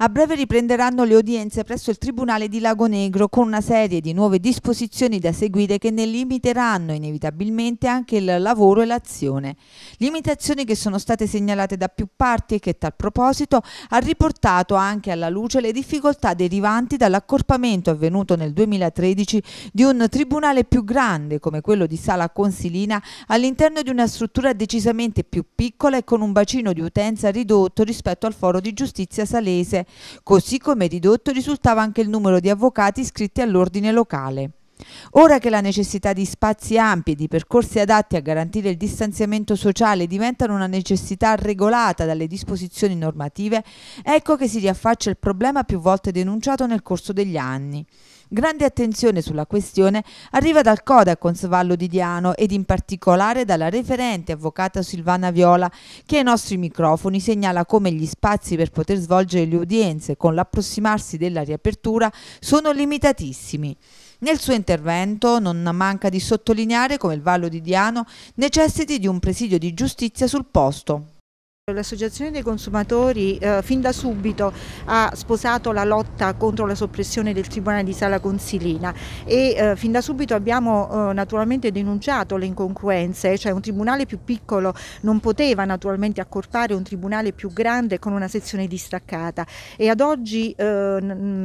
A breve riprenderanno le udienze presso il Tribunale di Lago Negro con una serie di nuove disposizioni da seguire che ne limiteranno inevitabilmente anche il lavoro e l'azione. Limitazioni che sono state segnalate da più parti e che tal proposito ha riportato anche alla luce le difficoltà derivanti dall'accorpamento avvenuto nel 2013 di un tribunale più grande come quello di Sala Consilina all'interno di una struttura decisamente più piccola e con un bacino di utenza ridotto rispetto al foro di giustizia salese Così come ridotto risultava anche il numero di avvocati iscritti all'ordine locale. Ora che la necessità di spazi ampi e di percorsi adatti a garantire il distanziamento sociale diventano una necessità regolata dalle disposizioni normative, ecco che si riaffaccia il problema più volte denunciato nel corso degli anni. Grande attenzione sulla questione arriva dal Coda Consavallo di Diano ed in particolare dalla referente avvocata Silvana Viola che ai nostri microfoni segnala come gli spazi per poter svolgere le udienze con l'approssimarsi della riapertura sono limitatissimi. Nel suo intervento non manca di sottolineare come il Vallo di Diano necessiti di un presidio di giustizia sul posto. L'associazione dei consumatori eh, fin da subito ha sposato la lotta contro la soppressione del Tribunale di Sala Consilina e eh, fin da subito abbiamo eh, naturalmente denunciato le incongruenze, cioè un tribunale più piccolo non poteva naturalmente accorpare un tribunale più grande con una sezione distaccata e ad oggi eh,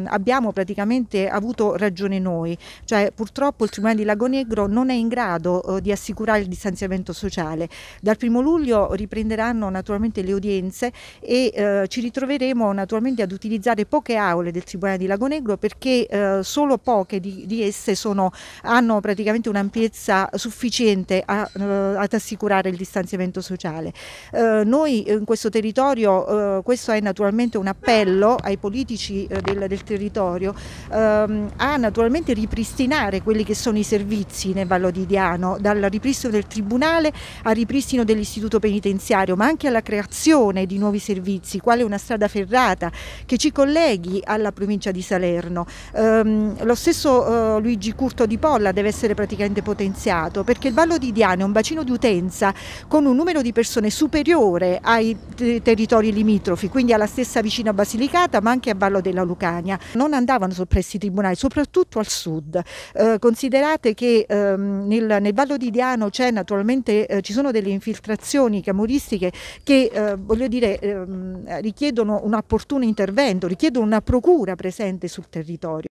abbiamo praticamente avuto ragione noi, cioè purtroppo il Tribunale di Lago Negro non è in grado eh, di assicurare il distanziamento sociale. Dal primo luglio riprenderanno naturalmente naturalmente le udienze e eh, ci ritroveremo naturalmente ad utilizzare poche aule del Tribunale di Lago Negro perché eh, solo poche di, di esse sono, hanno praticamente un'ampiezza sufficiente a, eh, ad assicurare il distanziamento sociale. Eh, noi eh, in questo territorio, eh, questo è naturalmente un appello ai politici del, del, territorio, ehm, a naturalmente ripristinare quelli che sono i servizi nel Vallo di Diano, dal ripristino del Tribunale al ripristino dell'istituto penitenziario, ma anche alla creazione creazione di nuovi servizi, quale una strada ferrata che ci colleghi alla provincia di Salerno. Ehm, lo stesso eh, Luigi Curto di Polla deve essere praticamente potenziato perché il Vallo di Diana è un bacino di utenza con un numero di persone superiore ai territori limitrofi, quindi alla stessa vicina Basilicata ma anche a Vallo della Lucania. Non andavano soppressi i tribunali, soprattutto al sud. Eh, considerate che ehm, nel, nel Vallo di Diano c'è naturalmente, eh, ci sono delle infiltrazioni camoristiche che eh, voglio dire, ehm, eh, richiedono un opportuno intervento, richiedono una procura presente sul territorio.